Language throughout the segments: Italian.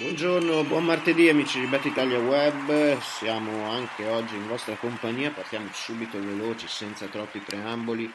Buongiorno, buon martedì amici di Bet Italia Web, siamo anche oggi in vostra compagnia, partiamo subito veloci senza troppi preamboli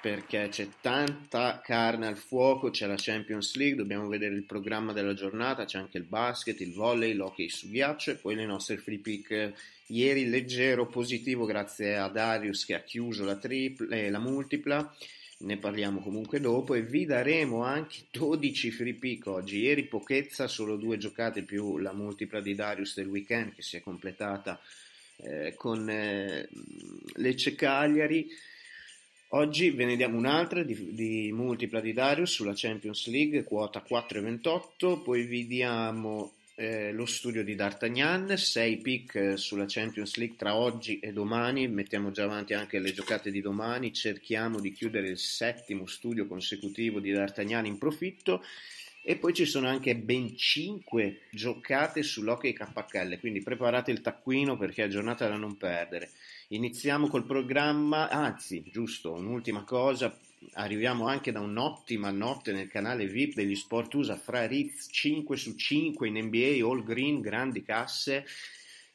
perché c'è tanta carne al fuoco, c'è la Champions League, dobbiamo vedere il programma della giornata, c'è anche il basket, il volley, l'hockey su ghiaccio e poi le nostre free pick ieri leggero positivo grazie a Darius che ha chiuso la, tripla, eh, la multipla ne parliamo comunque dopo e vi daremo anche 12 free pick oggi. Ieri pochezza, solo due giocate più la multipla di Darius del weekend che si è completata eh, con eh, Lecce Cagliari. Oggi ve ne diamo un'altra di, di multipla di Darius sulla Champions League, quota 4,28, poi vi diamo eh, lo studio di D'Artagnan, 6 pick eh, sulla Champions League tra oggi e domani, mettiamo già avanti anche le giocate di domani, cerchiamo di chiudere il settimo studio consecutivo di D'Artagnan in profitto e poi ci sono anche ben 5 giocate sull'hockey KL, quindi preparate il taccuino perché è giornata da non perdere. Iniziamo col programma, anzi, giusto, un'ultima cosa, arriviamo anche da un'ottima notte nel canale VIP degli Sport USA, Fra Ritz 5 su 5 in NBA, All Green, grandi casse,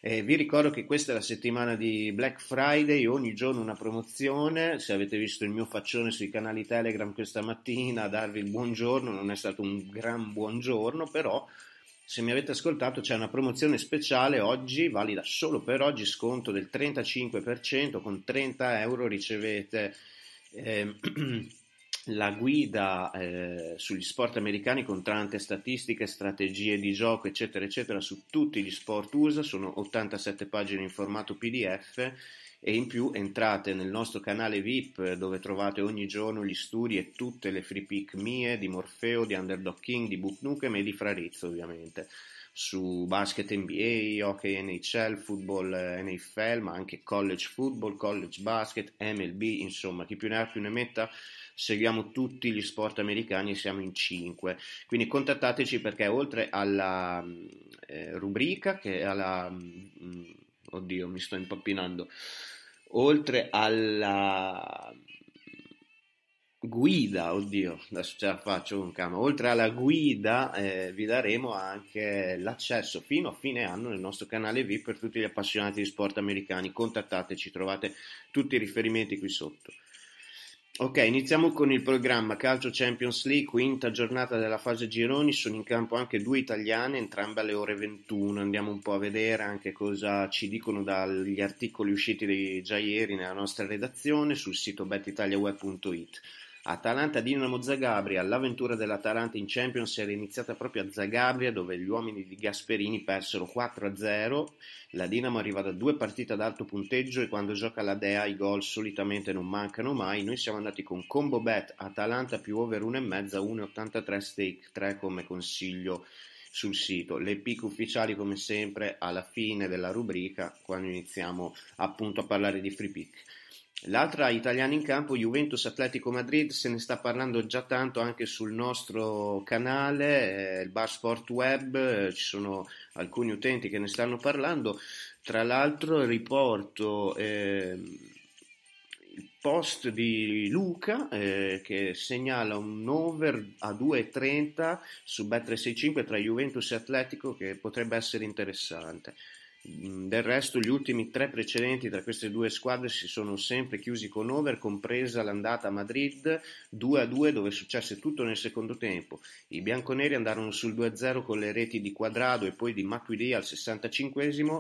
eh, vi ricordo che questa è la settimana di Black Friday, ogni giorno una promozione. Se avete visto il mio faccione sui canali Telegram questa mattina darvi il buongiorno, non è stato un gran buongiorno, però se mi avete ascoltato c'è una promozione speciale oggi, valida solo per oggi, sconto del 35%, con 30 euro ricevete... Eh, la guida eh, sugli sport americani con tante statistiche, strategie di gioco, eccetera, eccetera, su tutti gli sport USA, sono 87 pagine in formato PDF e in più entrate nel nostro canale VIP dove trovate ogni giorno gli studi e tutte le free pick mie di Morfeo, di Underdog King, di Book Nukem e di Frarizzo ovviamente su basket NBA, hockey NHL, football eh, NFL, ma anche college football, college basket, MLB, insomma, chi più ne ha più ne metta seguiamo tutti gli sport americani e siamo in 5. Quindi contattateci perché oltre alla mm, eh, rubrica, che alla... Mh, mm, oddio, mi sto impappinando. Oltre alla mm, guida, oddio, adesso ce la faccio con calma, oltre alla guida eh, vi daremo anche l'accesso fino a fine anno nel nostro canale VIP per tutti gli appassionati di sport americani, contattateci, trovate tutti i riferimenti qui sotto. Ok, iniziamo con il programma Calcio Champions League, quinta giornata della fase gironi, sono in campo anche due italiane, entrambe alle ore 21, andiamo un po' a vedere anche cosa ci dicono dagli articoli usciti già ieri nella nostra redazione sul sito betitaliaweb.it. Atalanta-Dinamo Zagabria. L'avventura dell'Atalanta in Champions era iniziata proprio a Zagabria, dove gli uomini di Gasperini persero 4-0. La Dinamo arriva da due partite ad alto punteggio e quando gioca la Dea i gol solitamente non mancano mai. Noi siamo andati con combo bet Atalanta più over 1,5, 1,83 stake 3 come consiglio sul sito. Le pic ufficiali, come sempre, alla fine della rubrica, quando iniziamo appunto a parlare di free pick. L'altra italiana in campo, Juventus Atletico Madrid, se ne sta parlando già tanto anche sul nostro canale, eh, il Bar Sport Web, eh, ci sono alcuni utenti che ne stanno parlando. Tra l'altro riporto eh, il post di Luca eh, che segnala un over a 2.30 su Bet365 tra Juventus e Atletico che potrebbe essere interessante. Mm, del resto gli ultimi tre precedenti tra queste due squadre si sono sempre chiusi con over, compresa l'andata a Madrid 2-2 dove successe tutto nel secondo tempo. I bianconeri andarono sul 2-0 con le reti di Quadrado e poi di Matuidi al 65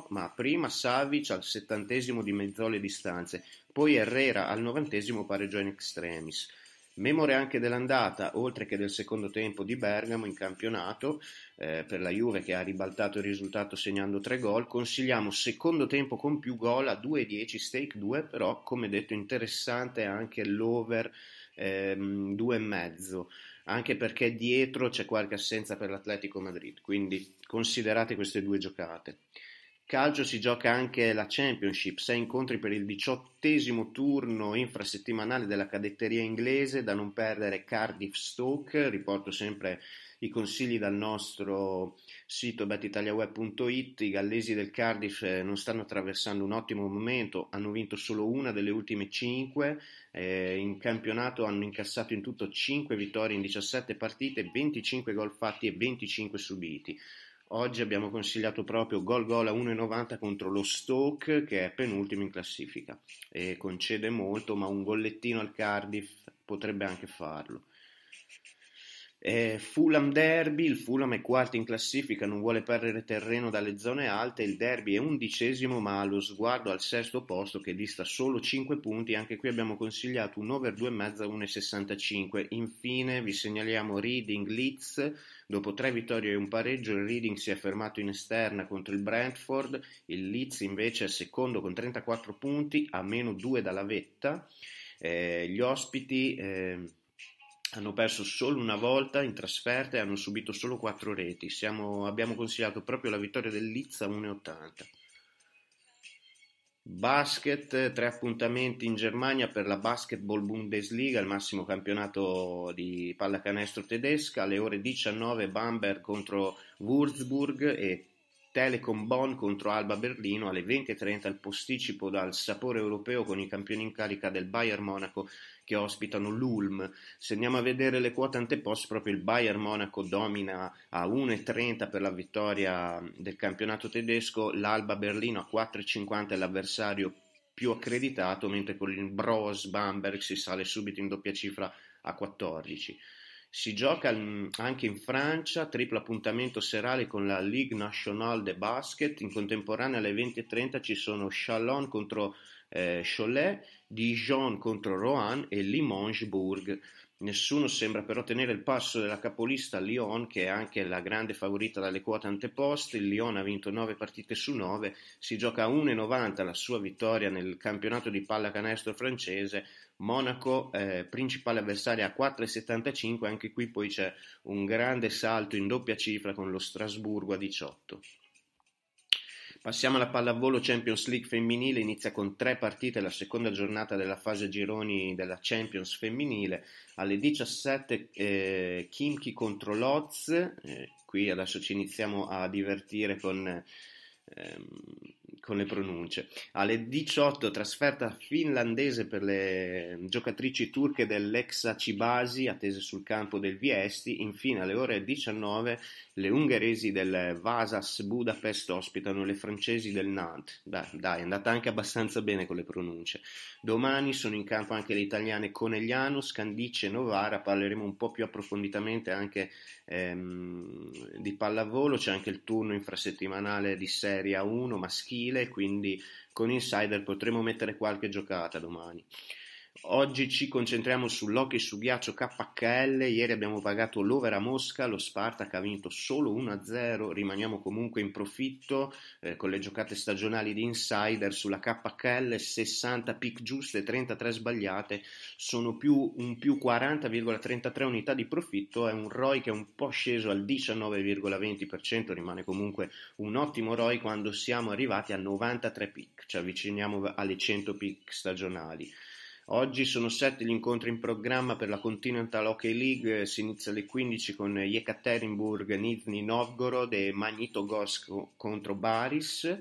ma prima Savic al 70 di mezzò le distanze, poi Herrera al 90 pareggio in extremis. Memore anche dell'andata, oltre che del secondo tempo di Bergamo in campionato, eh, per la Juve che ha ribaltato il risultato segnando tre gol, consigliamo secondo tempo con più gol a 2-10, stake 2, però come detto interessante anche l'over ehm, 2,5, anche perché dietro c'è qualche assenza per l'Atletico Madrid, quindi considerate queste due giocate calcio si gioca anche la Championship, sei incontri per il diciottesimo turno infrasettimanale della cadetteria inglese, da non perdere Cardiff Stoke, riporto sempre i consigli dal nostro sito betitaliaweb.it, i gallesi del Cardiff eh, non stanno attraversando un ottimo momento, hanno vinto solo una delle ultime cinque, eh, in campionato hanno incassato in tutto 5 vittorie in 17 partite, 25 gol fatti e 25 subiti. Oggi abbiamo consigliato proprio gol gol a 1,90 contro lo Stoke che è penultimo in classifica e concede molto, ma un gollettino al Cardiff potrebbe anche farlo. Eh, Fulham derby, il Fulham è quarto in classifica, non vuole perdere terreno dalle zone alte, il derby è undicesimo ma ha lo sguardo al sesto posto che dista solo 5 punti, anche qui abbiamo consigliato un over 2,5 a 1,65. Infine vi segnaliamo Reading Leeds, dopo tre vittorie e un pareggio il Reading si è fermato in esterna contro il Brentford, il Leeds invece è secondo con 34 punti a meno 2 dalla vetta, eh, gli ospiti... Eh, hanno perso solo una volta in trasferta e hanno subito solo quattro reti. Siamo, abbiamo consigliato proprio la vittoria del Lizza 1,80. Basket, tre appuntamenti in Germania per la Basketball Bundesliga, il massimo campionato di pallacanestro tedesca, alle ore 19 Bamberg contro Würzburg e Telekom Bonn contro Alba Berlino, alle 20.30 il posticipo dal sapore europeo con i campioni in carica del Bayern Monaco che ospitano l'Ulm. Se andiamo a vedere le quote antepost, proprio il Bayern Monaco domina a 1,30 per la vittoria del campionato tedesco, l'Alba Berlino a 4,50 è l'avversario più accreditato, mentre con il Bros Bamberg si sale subito in doppia cifra a 14. Si gioca mm, anche in Francia, triplo appuntamento serale con la Ligue Nationale de Basket, in contemporanea alle 20.30 ci sono Chalon contro eh, Cholet, Dijon contro Rohan e Limoges-Bourg. Nessuno sembra però tenere il passo della capolista Lyon, che è anche la grande favorita dalle quote anteposte. Il Lyon ha vinto 9 partite su 9, si gioca a 1,90 la sua vittoria nel campionato di pallacanestro francese. Monaco, eh, principale avversaria, a 4,75. Anche qui poi c'è un grande salto in doppia cifra con lo Strasburgo a 18. Passiamo alla pallavolo Champions League femminile, inizia con tre partite la seconda giornata della fase gironi della Champions femminile, alle 17 eh, Kimchi contro Loz, eh, qui adesso ci iniziamo a divertire con ehm, con le pronunce. Alle 18 trasferta finlandese per le giocatrici turche dell'Exa Cibasi attese sul campo del Viesti, infine alle ore 19 le ungheresi del Vasas Budapest ospitano le francesi del Nantes. Beh, dai, è andata anche abbastanza bene con le pronunce. Domani sono in campo anche le italiane Conegliano, Scandice e Novara, parleremo un po' più approfonditamente anche ehm, di pallavolo, c'è anche il turno infrasettimanale di Serie A1 maschile maschile, quindi con Insider potremo mettere qualche giocata domani. Oggi ci concentriamo sull'hockey su ghiaccio KHL, ieri abbiamo pagato l'over a Mosca, lo Spartak ha vinto solo 1-0, rimaniamo comunque in profitto eh, con le giocate stagionali di insider sulla KHL, 60 pick giuste, 33 sbagliate, sono più, un più 40,33 unità di profitto, è un ROI che è un po' sceso al 19,20%, rimane comunque un ottimo ROI quando siamo arrivati a 93 pick, ci avviciniamo alle 100 pick stagionali. Oggi sono sette gli incontri in programma per la Continental Hockey League, si inizia alle 15 con Yekaterinburg, Nizhny Novgorod e Magnitogorsk contro Baris,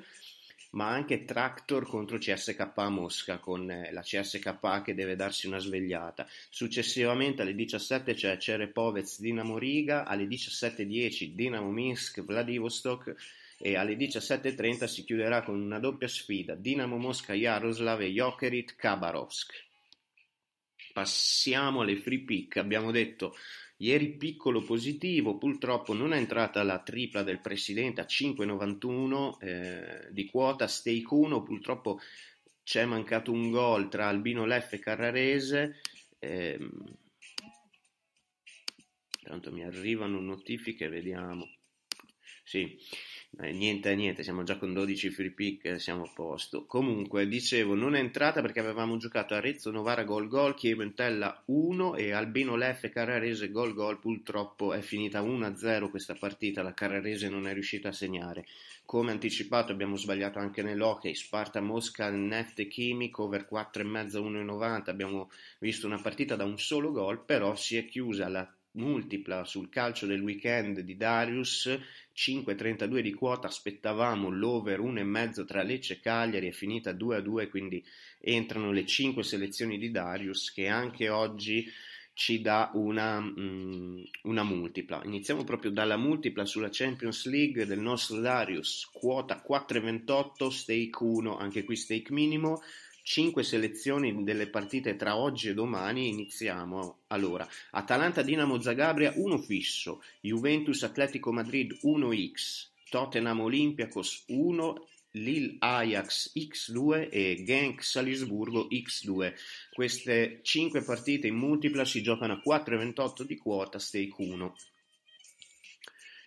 ma anche Traktor contro CSK Mosca, con eh, la CSK che deve darsi una svegliata. Successivamente alle 17 c'è Cerepovez Dinamo Riga, alle 17.10 Dinamo Minsk Vladivostok e alle 17.30 si chiuderà con una doppia sfida Dinamo Mosca Jaroslav e Jokerit Khabarovsk. Passiamo alle free pick. Abbiamo detto ieri piccolo positivo, purtroppo non è entrata la tripla del presidente a 5,91 eh, di quota, stake 1, purtroppo c'è mancato un gol tra Albino Leff e Carrarese. Eh, tanto mi arrivano notifiche, vediamo. Sì. Eh, niente a niente, siamo già con 12 free pick, eh, siamo a posto. Comunque, dicevo, non è entrata perché avevamo giocato Arezzo, Novara, gol gol, Chieventella 1 e Albino Leff e Carrarese, gol gol. Purtroppo è finita 1-0 questa partita, la Carrarese non è riuscita a segnare. Come anticipato abbiamo sbagliato anche nell'hockey, Sparta Mosca, Neft Chimico, over 4,5, 1,90. Abbiamo visto una partita da un solo gol, però si è chiusa la multipla sul calcio del weekend di Darius, 5.32 di quota, aspettavamo l'over 1,5 tra Lecce e Cagliari, è finita 2-2, quindi entrano le 5 selezioni di Darius che anche oggi ci dà una, mm, una multipla. Iniziamo proprio dalla multipla sulla Champions League del nostro Darius, quota 4,28, stake 1, anche qui stake minimo, Cinque selezioni delle partite tra oggi e domani iniziamo. Allora, Atalanta-Dinamo Zagabria 1 fisso, Juventus-Atletico Madrid 1x, Tottenham-Olympiacos 1 Lille Ajax X2 e Genk Salisburgo X2. Queste cinque partite in multipla si giocano a 4,28 di quota, stake 1.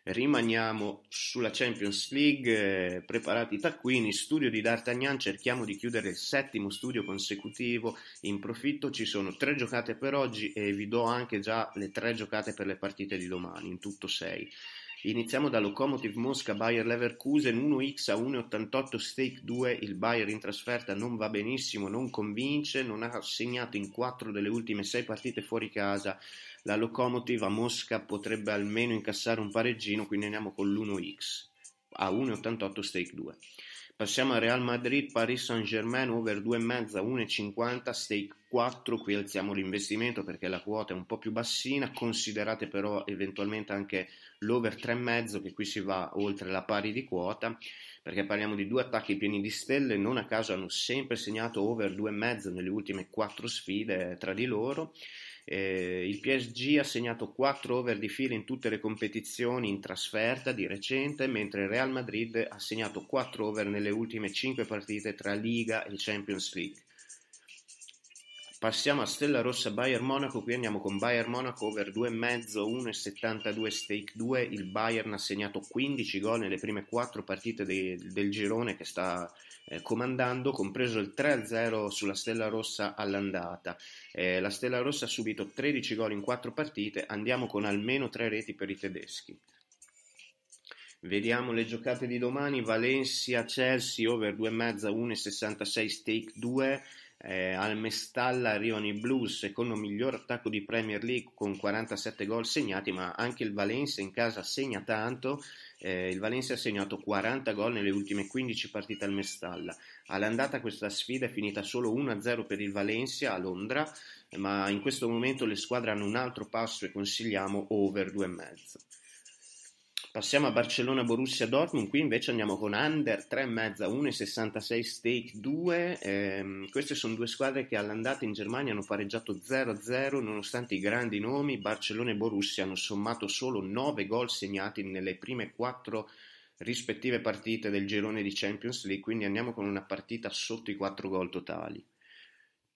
Rimaniamo sulla Champions League, eh, preparati i taccuini, studio di D'Artagnan, cerchiamo di chiudere il settimo studio consecutivo in profitto, ci sono tre giocate per oggi e vi do anche già le tre giocate per le partite di domani, in tutto sei. Iniziamo da Lokomotiv Mosca Bayer Leverkusen 1x a 1,88 stake 2, il Bayer in trasferta non va benissimo, non convince, non ha segnato in 4 delle ultime 6 partite fuori casa. La Lokomotiv a Mosca potrebbe almeno incassare un pareggino, quindi andiamo con l'1x a 1,88 stake 2. Passiamo a Real Madrid Paris Saint-Germain over 2,5 a 1,50 stake 4, qui alziamo l'investimento perché la quota è un po' più bassina, considerate però eventualmente anche l'over 3,5 che qui si va oltre la pari di quota, perché parliamo di due attacchi pieni di stelle, non a caso hanno sempre segnato over 2,5 nelle ultime 4 sfide tra di loro. Eh, il PSG ha segnato 4 over di fila in tutte le competizioni in trasferta di recente, mentre il Real Madrid ha segnato 4 over nelle ultime 5 partite tra Liga e Champions League. Passiamo a Stella Rossa Bayern Monaco, qui andiamo con Bayern Monaco over 2,5, 1,72 stake 2, il Bayern ha segnato 15 gol nelle prime 4 partite de, del girone che sta eh, comandando, compreso il 3-0 sulla Stella Rossa all'andata. Eh, la Stella Rossa ha subito 13 gol in 4 partite, andiamo con almeno 3 reti per i tedeschi. Vediamo le giocate di domani, Valencia-Chelsea over 2,5, 1,66 stake 2, eh, al Mestalla arrivano i Blues, secondo miglior attacco di Premier League con 47 gol segnati, ma anche il Valencia in casa segna tanto. Eh, il Valencia ha segnato 40 gol nelle ultime 15 partite al Mestalla. All'andata questa sfida è finita solo 1-0 per il Valencia a Londra, ma in questo momento le squadre hanno un altro passo e consigliamo over 2,5. Passiamo a Barcellona Borussia Dortmund, qui invece andiamo con under 3,5, 1,66 stake 2. Eh, queste sono due squadre che all'andata in Germania hanno pareggiato 0-0 nonostante i grandi nomi. Barcellona e Borussia hanno sommato solo 9 gol segnati nelle prime 4 rispettive partite del girone di Champions League, quindi andiamo con una partita sotto i 4 gol totali.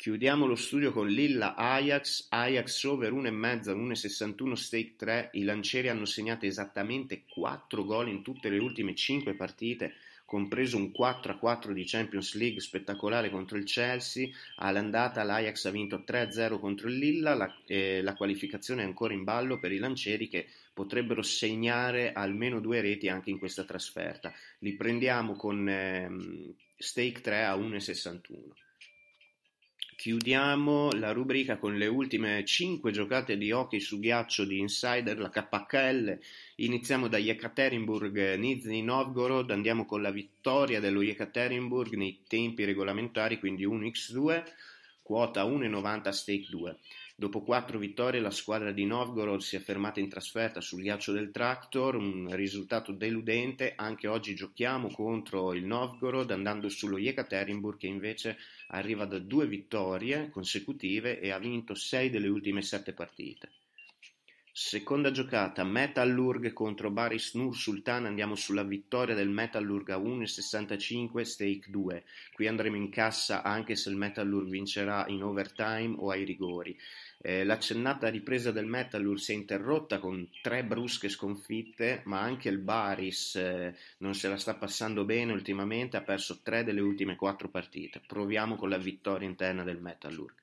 Chiudiamo lo studio con Lilla-Ajax, Ajax over 1,5 1,61 stake 3, i lancieri hanno segnato esattamente 4 gol in tutte le ultime 5 partite, compreso un 4-4 di Champions League spettacolare contro il Chelsea, all'andata l'Ajax ha vinto 3-0 contro il Lilla, la, eh, la qualificazione è ancora in ballo per i lancieri che potrebbero segnare almeno due reti anche in questa trasferta. Li prendiamo con eh, stake 3 a 1,61. Chiudiamo la rubrica con le ultime 5 giocate di hockey su ghiaccio di Insider, la KHL. Iniziamo da Yekaterinburg Nizhny Novgorod, andiamo con la vittoria dello Yekaterinburg nei tempi regolamentari, quindi 1x2 quota 1,90 stake 2. Dopo quattro vittorie la squadra di Novgorod si è fermata in trasferta sul ghiaccio del Tractor, un risultato deludente, anche oggi giochiamo contro il Novgorod andando sullo Yekaterinburg che invece arriva da due vittorie consecutive e ha vinto sei delle ultime sette partite. Seconda giocata Metallurg contro Baris Nur Sultan andiamo sulla vittoria del Metallurg a 1,65 stake 2 qui andremo in cassa anche se il Metallurg vincerà in overtime o ai rigori eh, l'accennata ripresa del Metallurg si è interrotta con tre brusche sconfitte ma anche il Baris eh, non se la sta passando bene ultimamente ha perso tre delle ultime quattro partite proviamo con la vittoria interna del Metallurg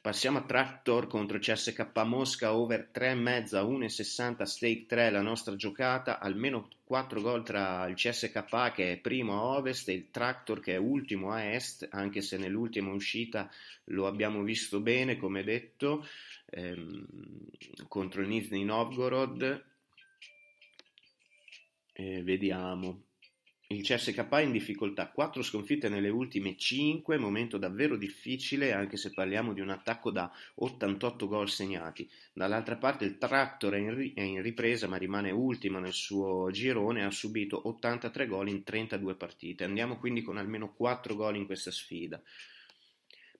Passiamo a Tractor contro CSK Mosca, over 3,5, a 1,60, stake 3, la nostra giocata, almeno 4 gol tra il CSK che è primo a ovest e il Tractor che è ultimo a est, anche se nell'ultima uscita lo abbiamo visto bene, come detto, ehm, contro il Nizhny Novgorod. Eh, vediamo. Il CSKA in difficoltà, 4 sconfitte nelle ultime 5, momento davvero difficile anche se parliamo di un attacco da 88 gol segnati. Dall'altra parte il Tractor è in, ri- è in ripresa ma rimane ultimo nel suo girone, ha subito 83 gol in 32 partite. Andiamo quindi con almeno 4 gol in questa sfida.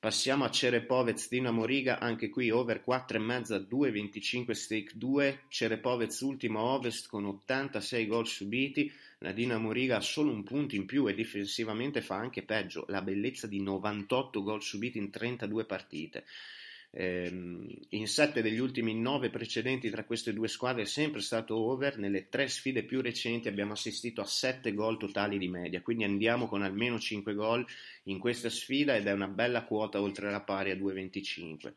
Passiamo a Cerepovez Dinamo Riga, anche qui over 4,5 2,25 stake 2. Cerepovez ultimo ovest con 86 gol subiti, la Dinamo Riga ha solo un punto in più e difensivamente fa anche peggio, la bellezza di 98 gol subiti in 32 partite. Ehm, in 7 degli ultimi 9 precedenti tra queste due squadre è sempre stato over, nelle tre sfide più recenti abbiamo assistito a 7 gol totali di media, quindi andiamo con almeno 5 gol in questa sfida ed è una bella quota oltre la pari a 2,25.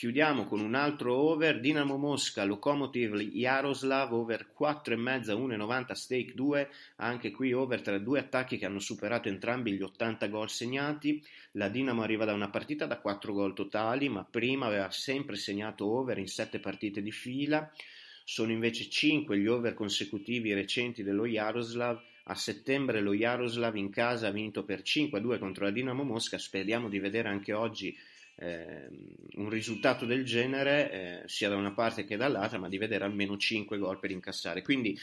Chiudiamo con un altro over, Dinamo Mosca, Lokomotiv Jaroslav, over 4,5, 1,90, stake 2, anche qui over tra due attacchi che hanno superato entrambi gli 80 gol segnati, la Dinamo arriva da una partita da 4 gol totali, ma prima aveva sempre segnato over in 7 partite di fila, sono invece 5 gli over consecutivi recenti dello Jaroslav, a settembre lo Jaroslav in casa ha vinto per 5-2 contro la Dinamo Mosca, speriamo di vedere anche oggi eh, un risultato del genere, eh, sia da una parte che dall'altra, ma di vedere almeno 5 gol per incassare. Quindi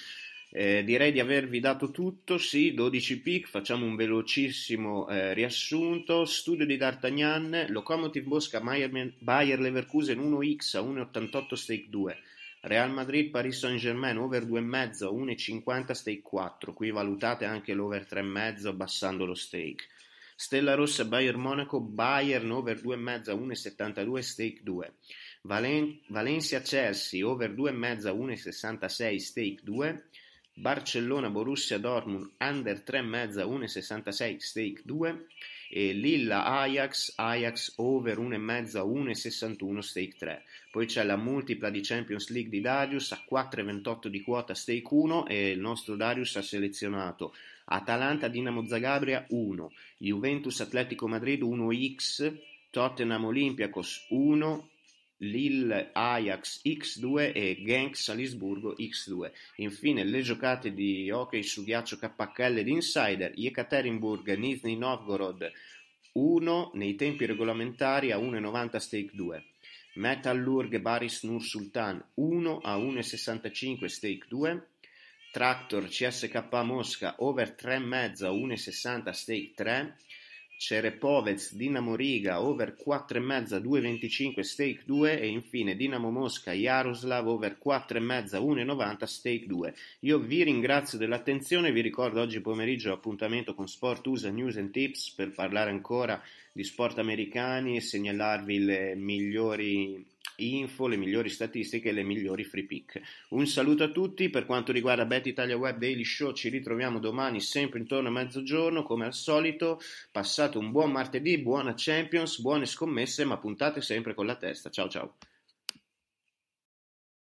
eh, direi di avervi dato tutto, sì, 12 pick, facciamo un velocissimo eh, riassunto. Studio di D'Artagnan, Locomotive Bosca, Bayer Leverkusen 1x a 1,88 stake 2, Real Madrid, Paris Saint Germain over 2,5 a 1,50 stake 4, qui valutate anche l'over 3,5 abbassando lo stake. Stella Rossa Bayern Monaco, Bayern over 2,5 1,72 stake 2. Valen- Valencia Chelsea over 2,5 1,66 stake 2. Barcellona Borussia Dortmund under 3,5 1,66 stake 2 e Lilla Ajax Ajax over 1,5 1,61 stake 3 poi c'è la multipla di Champions League di Darius a 4,28 di quota stake 1 e il nostro Darius ha selezionato Atalanta-Dinamo Zagabria 1, Juventus-Atletico Madrid 1x, Tottenham-Olympiacos 1, Lille Ajax X2 e Genk Salisburgo X2. Infine le giocate di hockey su ghiaccio KKL di Insider, Yekaterinburg Nizhny Novgorod 1 nei tempi regolamentari a 1,90 stake 2. Metallurg Baris Nur Sultan 1 a 1,65 stake 2. Tractor CSK Mosca over 3,5 1,60 stake 3 Cerepovez Dinamo Riga over 4,5 2,25 stake 2 e infine Dinamo Mosca Jaroslav over 4,5 1,90 stake 2. Io vi ringrazio dell'attenzione, vi ricordo oggi pomeriggio appuntamento con Sport USA News and Tips per parlare ancora di di sport americani e segnalarvi le migliori info, le migliori statistiche e le migliori free pick. Un saluto a tutti, per quanto riguarda Bet Italia Web Daily Show ci ritroviamo domani sempre intorno a mezzogiorno come al solito, passate un buon martedì, buona Champions, buone scommesse ma puntate sempre con la testa, ciao ciao!